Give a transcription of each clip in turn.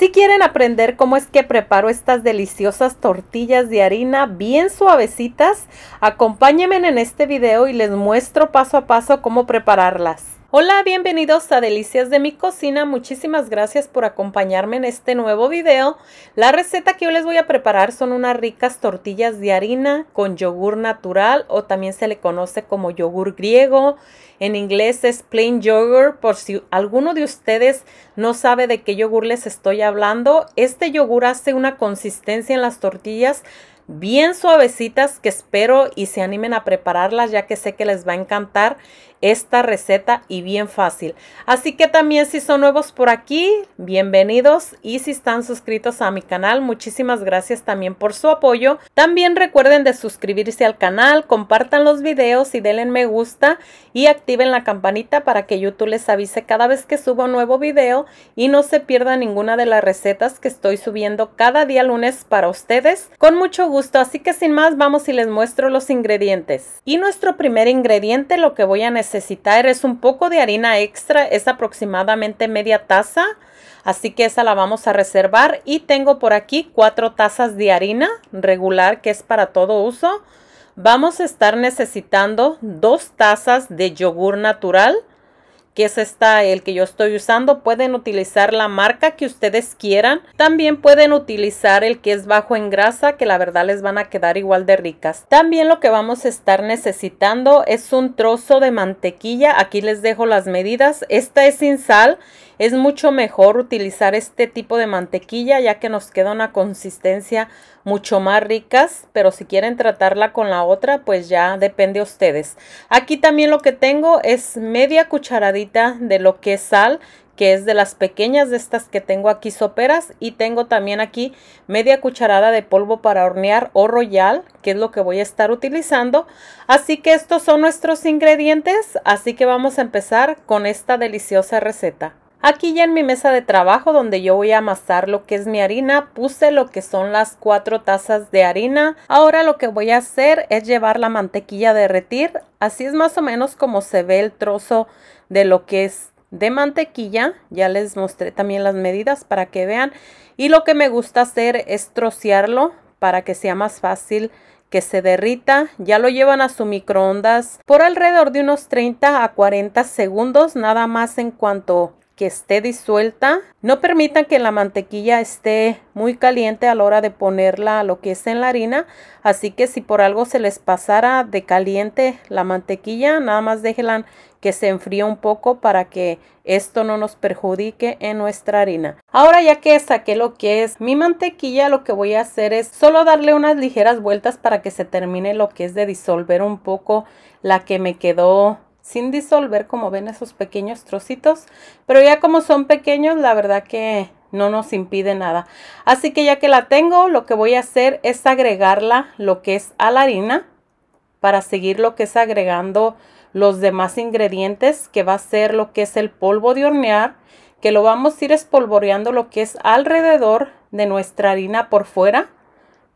Si quieren aprender cómo es que preparo estas deliciosas tortillas de harina bien suavecitas, acompáñenme en este video y les muestro paso a paso cómo prepararlas. Hola, bienvenidos a Delicias de mi cocina. Muchísimas gracias por acompañarme en este nuevo video. La receta que yo les voy a preparar son unas ricas tortillas de harina con yogur natural o también se le conoce como yogur griego. En inglés es plain yogurt. Por si alguno de ustedes no sabe de qué yogur les estoy hablando, este yogur hace una consistencia en las tortillas bien suavecitas que espero y se animen a prepararlas ya que sé que les va a encantar esta receta y bien fácil. Así que también si son nuevos por aquí, bienvenidos y si están suscritos a mi canal, muchísimas gracias también por su apoyo. También recuerden de suscribirse al canal, compartan los videos y denle me gusta y activen la campanita para que YouTube les avise cada vez que subo un nuevo video y no se pierda ninguna de las recetas que estoy subiendo cada día lunes para ustedes con mucho gusto. Así que sin más, vamos y les muestro los ingredientes. Y nuestro primer ingrediente lo que voy a necesitar necesitar es un poco de harina extra, es aproximadamente media taza, así que esa la vamos a reservar. Y tengo por aquí cuatro tazas de harina regular que es para todo uso. Vamos a estar necesitando dos tazas de yogur natural, es esta el que yo estoy usando. Pueden utilizar la marca que ustedes quieran. También pueden utilizar el que es bajo en grasa que la verdad les van a quedar igual de ricas. También lo que vamos a estar necesitando es un trozo de mantequilla. Aquí les dejo las medidas. Esta es sin sal es mucho mejor utilizar este tipo de mantequilla ya que nos queda una consistencia mucho más ricas, pero si quieren tratarla con la otra, pues ya depende de ustedes. Aquí también lo que tengo es media cucharadita de lo que es sal, que es de las pequeñas de estas que tengo aquí soperas y tengo también aquí media cucharada de polvo para hornear o royal que es lo que voy a estar utilizando así que estos son nuestros ingredientes así que vamos a empezar con esta deliciosa receta Aquí ya en mi mesa de trabajo donde yo voy a amasar lo que es mi harina, puse lo que son las cuatro tazas de harina. Ahora lo que voy a hacer es llevar la mantequilla a derretir. Así es más o menos como se ve el trozo de lo que es de mantequilla. Ya les mostré también las medidas para que vean. Y lo que me gusta hacer es trocearlo para que sea más fácil que se derrita, ya lo llevan a su microondas por alrededor de unos 30 a 40 segundos, nada más en cuanto que esté disuelta. No permitan que la mantequilla esté muy caliente a la hora de ponerla lo que es en la harina. Así que si por algo se les pasara de caliente la mantequilla, nada más déjenla que se enfríe un poco para que esto no nos perjudique en nuestra harina. Ahora ya que saqué lo que es mi mantequilla, lo que voy a hacer es solo darle unas ligeras vueltas para que se termine lo que es de disolver un poco la que me quedó sin disolver, como ven esos pequeños trocitos, pero ya como son pequeños, la verdad que no nos impide nada. Así que ya que la tengo, lo que voy a hacer es agregarla lo que es a la harina para seguir lo que es agregando los demás ingredientes que va a ser lo que es el polvo de hornear que lo vamos a ir espolvoreando lo que es alrededor de nuestra harina por fuera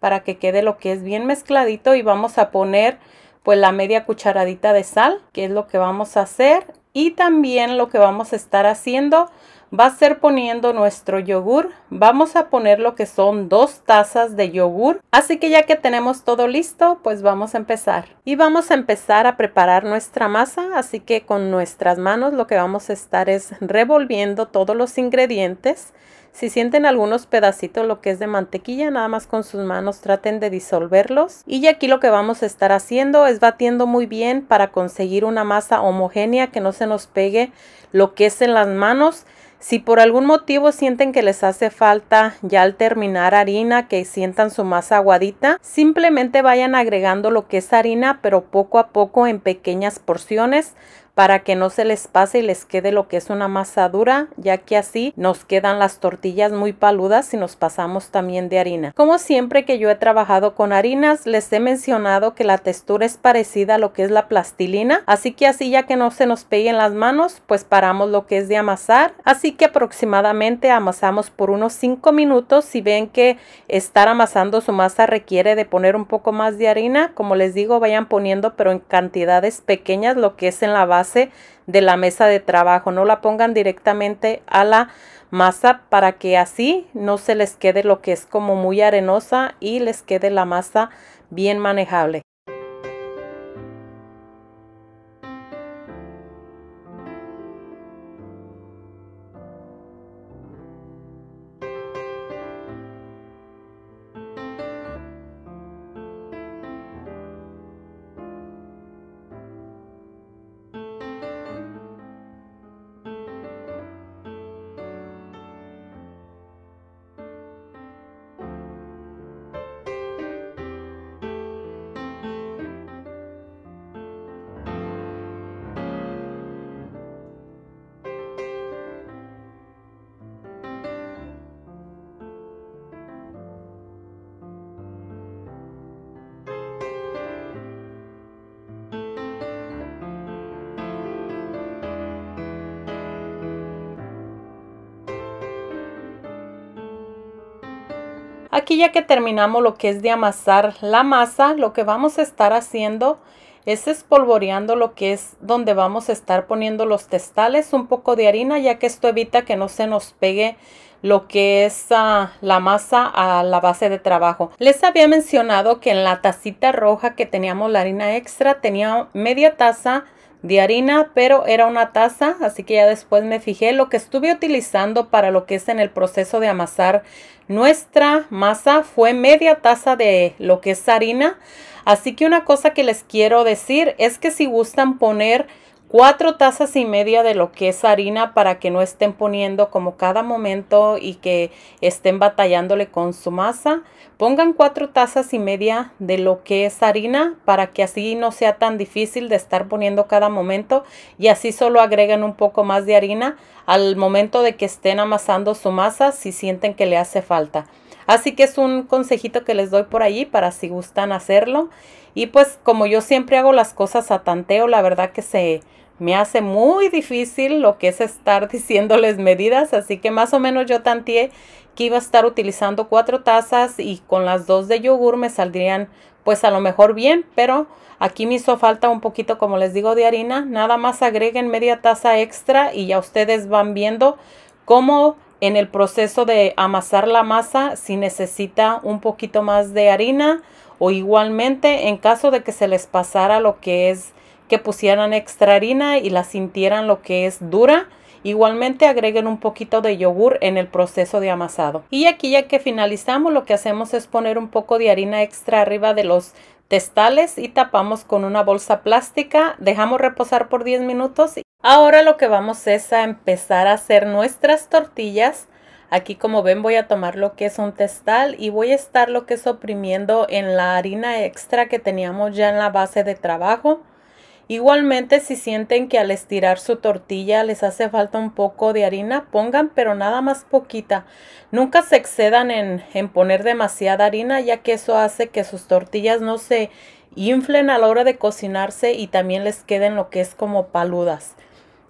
para que quede lo que es bien mezcladito y vamos a poner pues la media cucharadita de sal, que es lo que vamos a hacer. Y también lo que vamos a estar haciendo va a ser poniendo nuestro yogur. Vamos a poner lo que son dos tazas de yogur. Así que ya que tenemos todo listo, pues vamos a empezar. Y vamos a empezar a preparar nuestra masa. Así que con nuestras manos lo que vamos a estar es revolviendo todos los ingredientes. Si sienten algunos pedacitos lo que es de mantequilla, nada más con sus manos traten de disolverlos. Y aquí lo que vamos a estar haciendo es batiendo muy bien para conseguir una masa homogénea que no se nos pegue lo que es en las manos. Si por algún motivo sienten que les hace falta ya al terminar harina, que sientan su masa aguadita, simplemente vayan agregando lo que es harina, pero poco a poco en pequeñas porciones para que no se les pase y les quede lo que es una masa dura, ya que así nos quedan las tortillas muy paludas si nos pasamos también de harina. Como siempre que yo he trabajado con harinas, les he mencionado que la textura es parecida a lo que es la plastilina, así que así ya que no se nos peguen las manos, pues paramos lo que es de amasar, así que aproximadamente amasamos por unos 5 minutos, si ven que estar amasando su masa requiere de poner un poco más de harina, como les digo, vayan poniendo pero en cantidades pequeñas lo que es en la base de la mesa de trabajo. No la pongan directamente a la masa para que así no se les quede lo que es como muy arenosa y les quede la masa bien manejable. Aquí ya que terminamos lo que es de amasar la masa, lo que vamos a estar haciendo es espolvoreando lo que es donde vamos a estar poniendo los testales, un poco de harina, ya que esto evita que no se nos pegue lo que es ah, la masa a la base de trabajo. Les había mencionado que en la tacita roja que teníamos la harina extra tenía media taza de harina, pero era una taza, así que ya después me fijé lo que estuve utilizando para lo que es en el proceso de amasar nuestra masa fue media taza de lo que es harina. Así que una cosa que les quiero decir es que si gustan poner cuatro tazas y media de lo que es harina para que no estén poniendo como cada momento y que estén batallándole con su masa. Pongan cuatro tazas y media de lo que es harina para que así no sea tan difícil de estar poniendo cada momento y así solo agreguen un poco más de harina al momento de que estén amasando su masa si sienten que le hace falta. Así que es un consejito que les doy por ahí para si gustan hacerlo. Y pues como yo siempre hago las cosas a tanteo, la verdad que se, me hace muy difícil lo que es estar diciéndoles medidas, así que más o menos yo tanteé que iba a estar utilizando cuatro tazas y con las dos de yogur me saldrían pues a lo mejor bien, pero aquí me hizo falta un poquito, como les digo, de harina. Nada más agreguen media taza extra y ya ustedes van viendo cómo en el proceso de amasar la masa si necesita un poquito más de harina o igualmente en caso de que se les pasara lo que es que pusieran extra harina y la sintieran lo que es dura. Igualmente agreguen un poquito de yogur en el proceso de amasado. Y aquí ya que finalizamos lo que hacemos es poner un poco de harina extra arriba de los testales y tapamos con una bolsa plástica. Dejamos reposar por 10 minutos. Ahora lo que vamos es a empezar a hacer nuestras tortillas. Aquí como ven voy a tomar lo que es un testal y voy a estar lo que es oprimiendo en la harina extra que teníamos ya en la base de trabajo. Igualmente, si sienten que al estirar su tortilla les hace falta un poco de harina, pongan pero nada más poquita. Nunca se excedan en, poner demasiada harina, ya que eso hace que sus tortillas no se inflen a la hora de cocinarse y también les queden lo que es como paludas.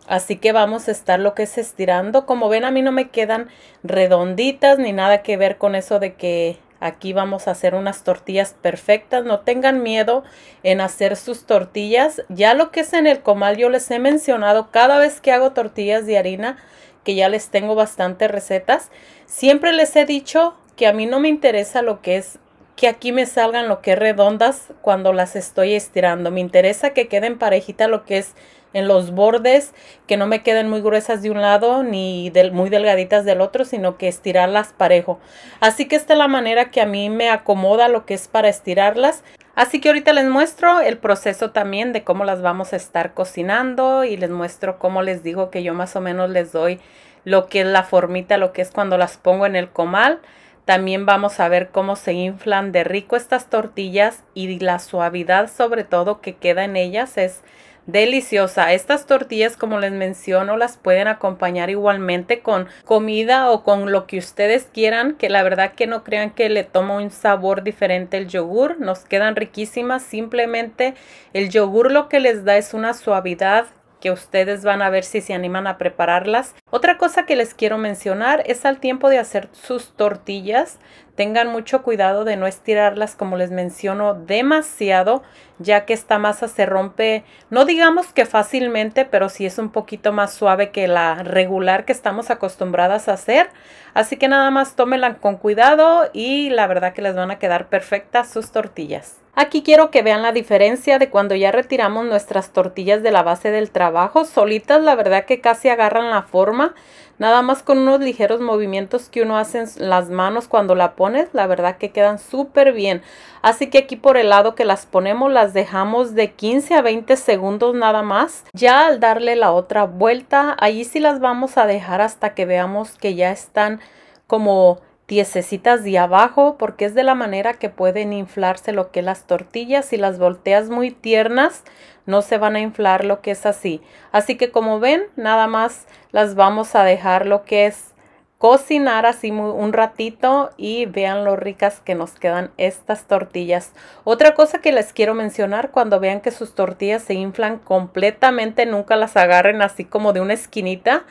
Así que vamos a estar lo que es estirando. Como ven, a mí no me quedan redonditas ni nada que ver con eso de que Aquí vamos a hacer unas tortillas perfectas. No tengan miedo en hacer sus tortillas. Ya lo que es en el comal yo les he mencionado cada vez que hago tortillas de harina, que ya les tengo bastantes recetas. Siempre les he dicho que a mí no me interesa lo que es que aquí me salgan lo que es redondas cuando las estoy estirando. Me interesa que queden parejitas lo que es en los bordes, que no me queden muy gruesas de un lado ni muy delgaditas del otro, sino que estirarlas parejo. Así que esta es la manera que a mí me acomoda lo que es para estirarlas. Así que ahorita les muestro el proceso también de cómo las vamos a estar cocinando y les muestro cómo les digo que yo más o menos les doy lo que es la formita, lo que es cuando las pongo en el comal. También vamos a ver cómo se inflan de rico estas tortillas y la suavidad sobre todo que queda en ellas es deliciosa. Estas tortillas, como les menciono, las pueden acompañar igualmente con comida o con lo que ustedes quieran, que la verdad que no crean que le toma un sabor diferente el yogur. Nos quedan riquísimas. Simplemente el yogur lo que les da es una suavidad que ustedes van a ver si se animan a prepararlas. Otra cosa que les quiero mencionar es al tiempo de hacer sus tortillas, Tengan mucho cuidado de no estirarlas, como les menciono, demasiado, ya que esta masa se rompe, no digamos que fácilmente, pero sí es un poquito más suave que la regular que estamos acostumbradas a hacer. Así que nada más tómenla con cuidado y la verdad que les van a quedar perfectas sus tortillas. Aquí quiero que vean la diferencia de cuando ya retiramos nuestras tortillas de la base del trabajo. Solitas la verdad que casi agarran la forma. Nada más con unos ligeros movimientos que uno hace en las manos cuando la pones, la verdad que quedan súper bien. Así que aquí por el lado que las ponemos las dejamos de 15 a 20 segundos nada más. Ya al darle la otra vuelta, ahí sí las vamos a dejar hasta que veamos que ya están como tiesecitas de abajo porque es de la manera que pueden inflarse lo que las tortillas. y las volteas muy tiernas no se van a inflar lo que es así. Así que como ven nada más las vamos a dejar lo que es cocinar así un ratito y vean lo ricas que nos quedan estas tortillas. Otra cosa que les quiero mencionar cuando vean que sus tortillas se inflan completamente nunca las agarren así como de una esquinita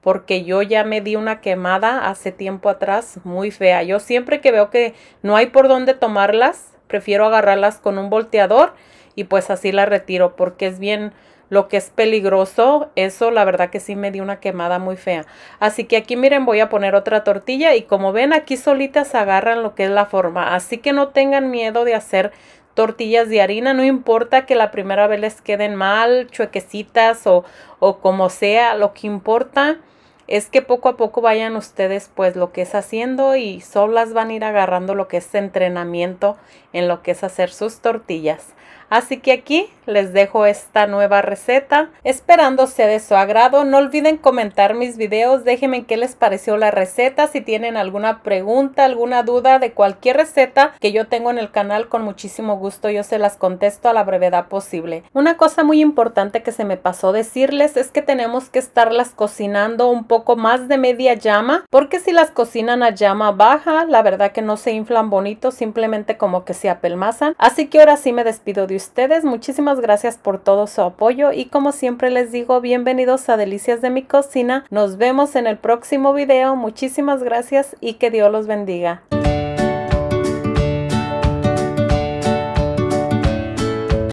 porque yo ya me di una quemada hace tiempo atrás muy fea. Yo siempre que veo que no hay por dónde tomarlas, prefiero agarrarlas con un volteador y pues así la retiro porque es bien lo que es peligroso, eso la verdad que sí me di una quemada muy fea. Así que aquí miren voy a poner otra tortilla y como ven aquí solitas agarran lo que es la forma. Así que no tengan miedo de hacer tortillas de harina, no importa que la primera vez les queden mal, chuequecitas o, como sea, lo que importa es que poco a poco vayan ustedes pues lo que es haciendo y solas van a ir agarrando lo que es entrenamiento en lo que es hacer sus tortillas. Así que aquí les dejo esta nueva receta, esperando sea de su agrado. No olviden comentar mis videos, déjenme qué les pareció la receta, si tienen alguna pregunta, alguna duda de cualquier receta que yo tengo en el canal, con muchísimo gusto yo se las contesto a la brevedad posible. Una cosa muy importante que se me pasó decirles es que tenemos que estarlas cocinando un poco más de media llama, porque si las cocinan a llama baja, la verdad que no se inflan bonito, simplemente como que se apelmazan. Así que ahora sí me despido de ustedes. Muchísimas gracias por todo su apoyo y como siempre les digo, bienvenidos a Delicias de mi cocina. Nos vemos en el próximo video. Muchísimas gracias y que Dios los bendiga.